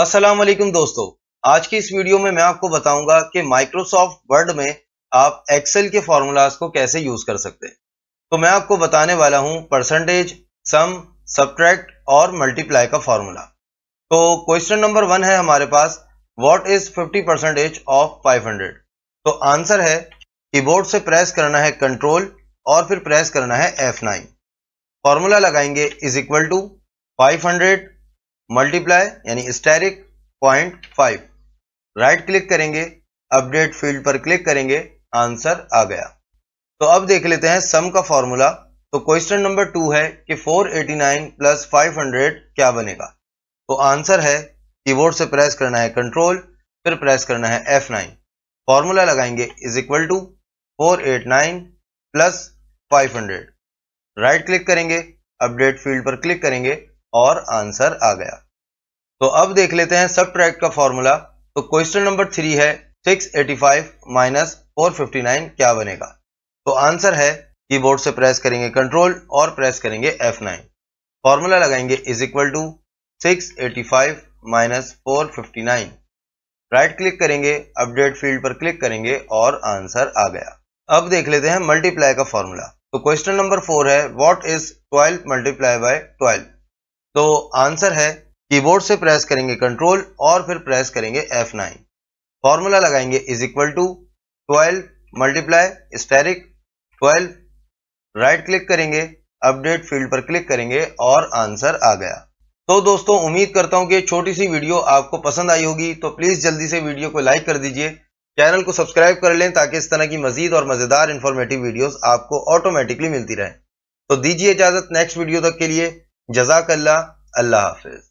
अस्सलाम वालेकुम दोस्तों आज की इस वीडियो में मैं आपको बताऊंगा कि माइक्रोसॉफ्ट वर्ड में आप एक्सेल के फॉर्मूलाज को कैसे यूज कर सकते हैं तो मैं आपको बताने वाला हूं परसेंटेज सम सब्ट्रैक्ट और मल्टीप्लाई का फॉर्मूला तो क्वेश्चन नंबर वन है हमारे पास what is fifty percentage of five hundred तो आंसर है बोर्ड से प्रेस करना है कंट्रोल और फिर प्रेस करना है एफ नाइन फॉर्मूला लगाएंगे is equal to five hundred multiply यानी asterisk point five right click करेंगे अपडेट फील्ड पर क्लिक करेंगे आंसर आ गया तो अब देख लेते हैं सम का फॉर्मूला तो क्वेश्चन नंबर टू है कि 489 प्लस 500 क्या बनेगा तो आंसर है कीबोर्ड से प्रेस करना है कंट्रोल फिर प्रेस करना है F9 फॉर्मूला लगाएंगे is equal to 489 plus 500 right click करेंगे अपडेट फील्ड पर क्लिक करेंगे और आंसर आ गया तो अब देख लेते हैं सब का फॉर्मूला तो क्वेश्चन नंबर थ्री है 685 एटी फाइव माइनस फोर क्या बनेगा तो आंसर है कीबोर्ड से प्रेस करेंगे कंट्रोल और प्रेस करेंगे F9 फॉर्मूला लगाएंगे is equal to 685 eighty five minus four right click करेंगे अपडेट फील्ड पर क्लिक करेंगे और आंसर आ गया अब देख लेते हैं मल्टीप्लाई का फॉर्मूला तो क्वेश्चन नंबर फोर है what is twelve multiply by twelve तो आंसर है कीबोर्ड से प्रेस करेंगे कंट्रोल और फिर प्रेस करेंगे F9 फॉर्मूला लगाएंगे is equal to twelve multiply asterisk twelve right click करेंगे अपडेट फील्ड पर क्लिक करेंगे और आंसर आ गया तो दोस्तों उम्मीद करता हूं कि छोटी सी वीडियो आपको पसंद आई होगी तो प्लीज़ जल्दी से वीडियो को लाइक कर दीजिए चैनल को सब्सक्राइब कर लें ताकि इस तरह की मजीद और मज़ेदार इंफॉर्मेटिव वीडियोस आपको ऑटोमेटिकली मिलती रहे तो दीजिए इजाज़त नेक्स्ट वीडियो तक के लिए جزاك الله الله حافظ